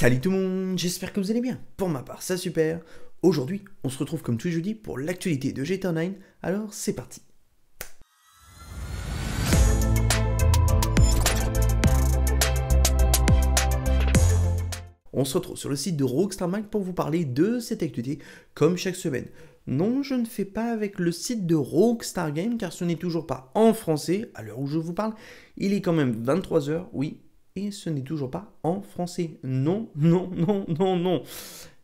Salut tout le monde, j'espère que vous allez bien. Pour ma part, ça super. Aujourd'hui, on se retrouve comme tous les jeudis pour l'actualité de GTA 9, alors c'est parti. On se retrouve sur le site de Rockstar Mag pour vous parler de cette actualité, comme chaque semaine. Non, je ne fais pas avec le site de Rockstar Game car ce n'est toujours pas en français à l'heure où je vous parle. Il est quand même 23h, oui, et ce n'est toujours pas en français. Non, non, non, non, non.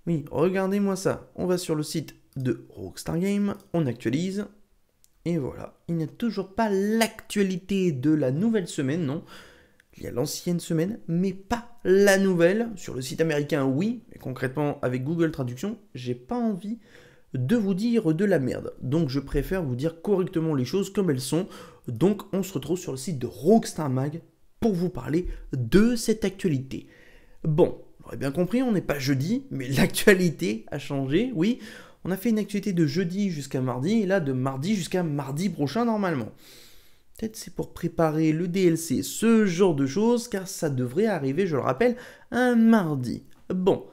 Oui, regardez-moi ça. On va sur le site de Rockstar Game, on actualise. Et voilà, il n'y a toujours pas l'actualité de la nouvelle semaine, non. Il y a l'ancienne semaine, mais pas la nouvelle. Sur le site américain, oui, Mais concrètement avec Google Traduction, j'ai pas envie de vous dire de la merde. Donc je préfère vous dire correctement les choses comme elles sont. Donc on se retrouve sur le site de Rockstar Mag pour vous parler de cette actualité. Bon, vous bien compris, on n'est pas jeudi, mais l'actualité a changé, oui. On a fait une actualité de jeudi jusqu'à mardi, et là de mardi jusqu'à mardi prochain normalement. Peut-être c'est pour préparer le DLC, ce genre de choses, car ça devrait arriver, je le rappelle, un mardi. Bon,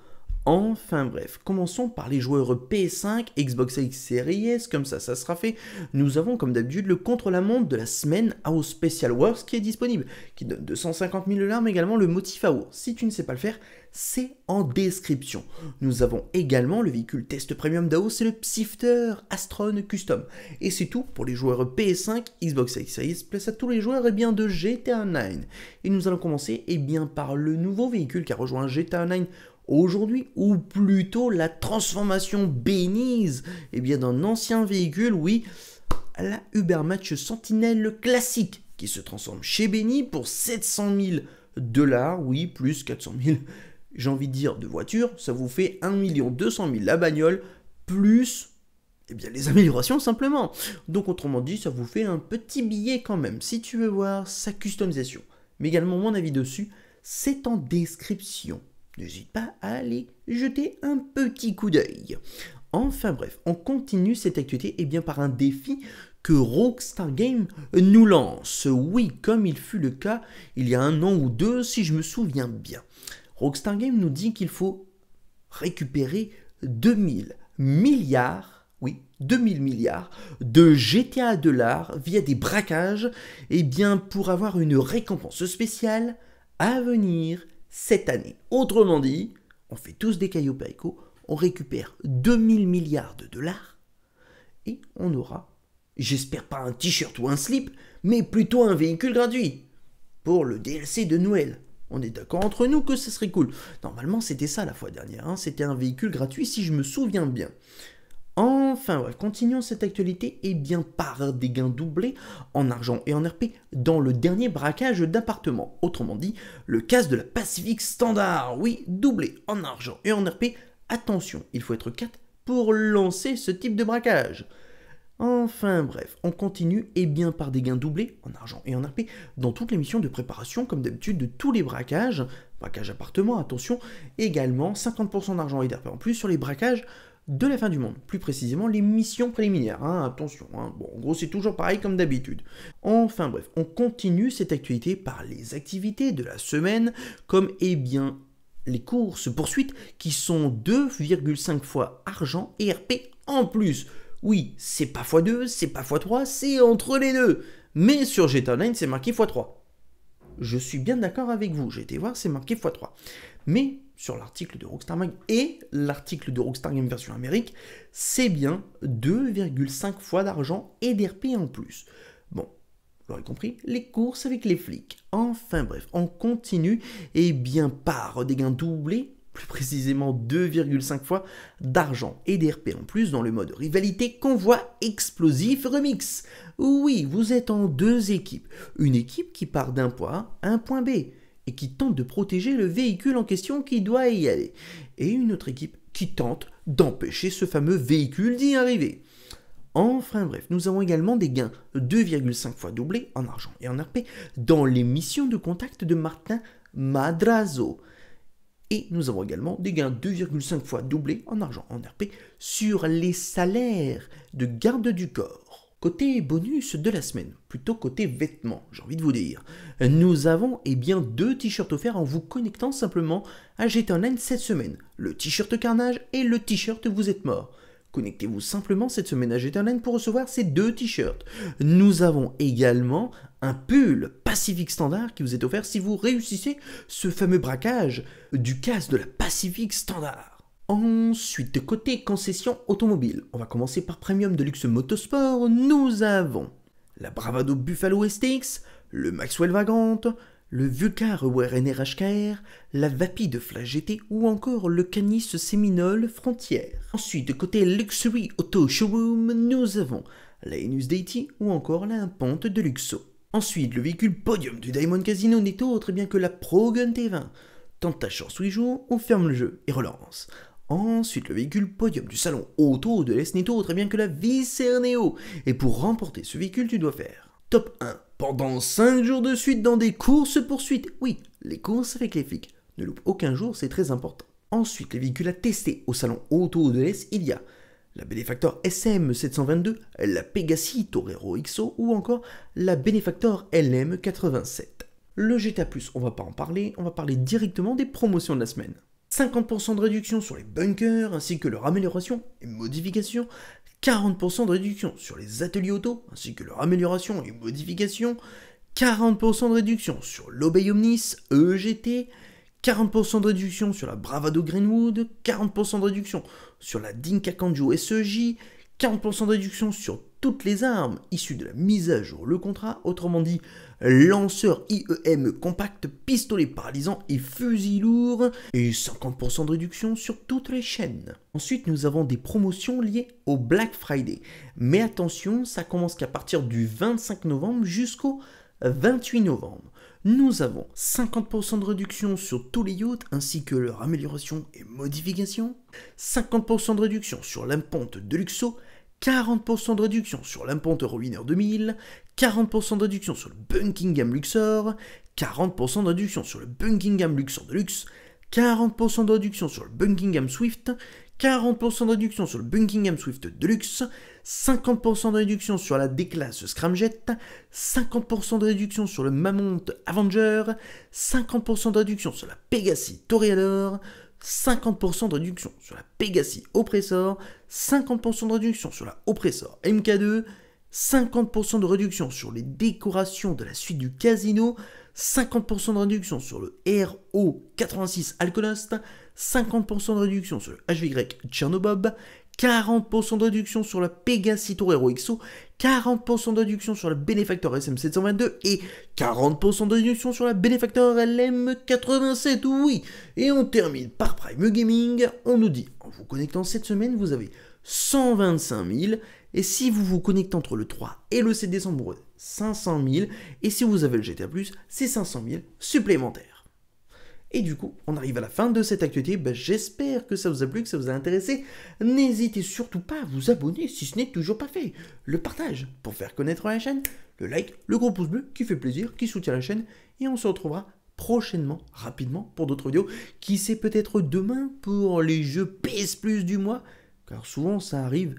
Enfin bref, commençons par les joueurs PS5, Xbox X Series S, comme ça, ça sera fait. Nous avons comme d'habitude le contre-la-montre de la semaine AO Special Wars qui est disponible, qui donne 250 000 mais également le motif AO. Si tu ne sais pas le faire, c'est en description. Nous avons également le véhicule test premium d'AO, c'est le Psifter Astron Custom. Et c'est tout pour les joueurs PS5, Xbox X Series, place à tous les joueurs eh bien, de GTA 9. Et nous allons commencer et eh bien, par le nouveau véhicule qui a rejoint GTA 9 aujourd'hui, ou plutôt la transformation bénise eh bien, d'un ancien véhicule, oui, la Ubermatch Sentinelle classique, qui se transforme chez Benny pour 700 000 dollars, oui, plus 400 000, j'ai envie de dire, de voitures, ça vous fait 1 200 000 la bagnole, plus eh bien, les améliorations simplement. Donc autrement dit, ça vous fait un petit billet quand même, si tu veux voir sa customisation. Mais également mon avis dessus, c'est en description n'hésite pas à aller jeter un petit coup d'œil. Enfin bref, on continue cette activité et eh bien par un défi que Rockstar Games nous lance. Oui, comme il fut le cas il y a un an ou deux, si je me souviens bien. Rockstar Games nous dit qu'il faut récupérer 2000 milliards, oui, 2000 milliards de GTA dollars via des braquages, et eh bien pour avoir une récompense spéciale à venir cette année. Autrement dit, on fait tous des cailloux paico, on récupère 2000 milliards de dollars et on aura, j'espère pas un t-shirt ou un slip, mais plutôt un véhicule gratuit pour le DLC de Noël. On est d'accord entre nous que ça serait cool. Normalement, c'était ça la fois dernière. Hein. C'était un véhicule gratuit, si je me souviens bien. Enfin bref, continuons cette actualité et eh bien par des gains doublés en argent et en RP dans le dernier braquage d'appartement. Autrement dit, le casse de la Pacific Standard. Oui, doublé en argent et en RP. Attention, il faut être 4 pour lancer ce type de braquage. Enfin bref, on continue et eh bien par des gains doublés en argent et en RP dans toutes les missions de préparation comme d'habitude de tous les braquages, braquage appartement attention, également 50% d'argent et d'RP en plus sur les braquages de la fin du monde, plus précisément les missions préliminaires, hein, attention, hein. bon, en gros c'est toujours pareil comme d'habitude. Enfin bref, on continue cette actualité par les activités de la semaine, comme eh bien les courses poursuites qui sont 2,5 fois argent et RP en plus. Oui, c'est pas x2, c'est pas x3, c'est entre les deux. Mais sur GTA Online, c'est marqué x3. Je suis bien d'accord avec vous, j'ai été voir, c'est marqué x3. Mais sur l'article de Rockstar Mag. Et l'article de Rockstar Game version Amérique, c'est bien 2,5 fois d'argent et d'RP en plus. Bon, vous l'aurez compris, les courses avec les flics. Enfin bref, on continue et eh bien par des gains doublés, plus précisément 2,5 fois d'argent et d'RP en plus dans le mode rivalité convoi explosif remix. Oui, vous êtes en deux équipes. Une équipe qui part d'un point A un point B et qui tente de protéger le véhicule en question qui doit y aller, et une autre équipe qui tente d'empêcher ce fameux véhicule d'y arriver. Enfin bref, nous avons également des gains 2,5 fois doublés en argent et en RP dans les missions de contact de Martin Madrazo. Et nous avons également des gains 2,5 fois doublés en argent en RP sur les salaires de garde du corps. Côté bonus de la semaine, plutôt côté vêtements, j'ai envie de vous dire. Nous avons eh bien deux t-shirts offerts en vous connectant simplement à GT Online cette semaine. Le t-shirt Carnage et le t-shirt Vous êtes mort. Connectez-vous simplement cette semaine à GT Online pour recevoir ces deux t-shirts. Nous avons également un pull Pacific Standard qui vous est offert si vous réussissez ce fameux braquage du casse de la Pacific Standard. Ensuite, côté concession automobile, on va commencer par Premium Deluxe Motorsport, nous avons la Bravado Buffalo STX, le Maxwell Vagante, le vieux car RHKR, la Vapi de Flash GT ou encore le Canis Seminole Frontière. Ensuite, côté Luxury Auto Showroom, nous avons la Enus Deity ou encore la pente de Luxo. Ensuite, le véhicule podium du Diamond Casino n'est autre bien que la Pro Gun T20. Tente ta chance 8 jours, on ferme le jeu et relance. Ensuite, le véhicule podium du salon auto de l'Esnito, très bien que la Vicerneo. Et pour remporter ce véhicule, tu dois faire top 1 pendant 5 jours de suite dans des courses-poursuites. Oui, les courses avec les flics. Ne loupe aucun jour, c'est très important. Ensuite, les véhicules à tester au salon auto de l'Est, il y a la Benefactor SM722, la Pegasi Torero XO ou encore la Benefactor LM87. Le GTA+, on va pas en parler, on va parler directement des promotions de la semaine. 50% de réduction sur les bunkers ainsi que leur amélioration et modification, 40% de réduction sur les ateliers auto ainsi que leur amélioration et modification, 40% de réduction sur l'Obey Omnis EGT, 40% de réduction sur la Bravado Greenwood, 40% de réduction sur la Dinka Kanjo SEJ, 40% de réduction sur toutes les armes issues de la mise à jour le contrat, autrement dit lanceur IEM compact, pistolet paralysant et fusil lourd, et 50% de réduction sur toutes les chaînes. Ensuite, nous avons des promotions liées au Black Friday. Mais attention, ça commence qu'à partir du 25 novembre jusqu'au 28 novembre. Nous avons 50% de réduction sur tous les yachts ainsi que leur amélioration et modification. 50% de réduction sur l'imponte de Luxo, 40% de réduction sur l'importeur Ruiner 2000, 40% de réduction sur le Buckingham Luxor, 40% de réduction sur le Buckingham Luxor Deluxe, 40% de réduction sur le Buckingham Swift, 40% de réduction sur le Buckingham Swift Deluxe, 50% de réduction sur la D-Class Scramjet, 50% de réduction sur le Mammoth Avenger, 50% de réduction sur la Pegasus Toreador, 50% de réduction sur la Pegasi Oppressor, 50% de réduction sur la Oppressor MK2, 50% de réduction sur les décorations de la suite du casino, 50% de réduction sur le RO86 Alconost, 50% de réduction sur le HVY Tchernobob, 40% de réduction sur la Pegasus Hero XO, 40% de réduction sur la Benefactor SM722 et 40% de réduction sur la Benefactor LM87, oui Et on termine par Prime Gaming, on nous dit, en vous connectant cette semaine, vous avez 125 000, et si vous vous connectez entre le 3 et le 7 décembre, 500 000, et si vous avez le GTA+, c'est 500 000 supplémentaires. Et du coup, on arrive à la fin de cette actualité. Ben, j'espère que ça vous a plu, que ça vous a intéressé. N'hésitez surtout pas à vous abonner si ce n'est toujours pas fait. Le partage pour faire connaître la chaîne, le like, le gros pouce bleu qui fait plaisir, qui soutient la chaîne. Et on se retrouvera prochainement, rapidement, pour d'autres vidéos. Qui sait peut-être demain pour les jeux PS Plus du mois. Car souvent ça arrive,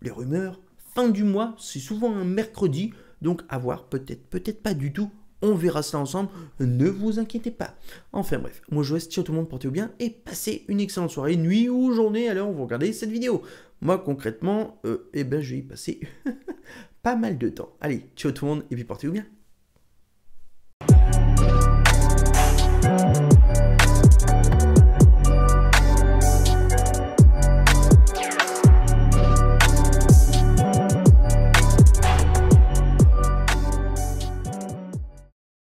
les rumeurs, fin du mois, c'est souvent un mercredi. Donc à voir, peut-être, peut-être pas du tout. On verra ça ensemble, ne vous inquiétez pas. Enfin bref, moi je vous laisse, ciao tout le monde, portez-vous bien et passez une excellente soirée, nuit ou journée Alors on vous regardez cette vidéo. Moi concrètement, euh, eh ben je vais y passer pas mal de temps. Allez, ciao tout le monde et puis portez-vous bien.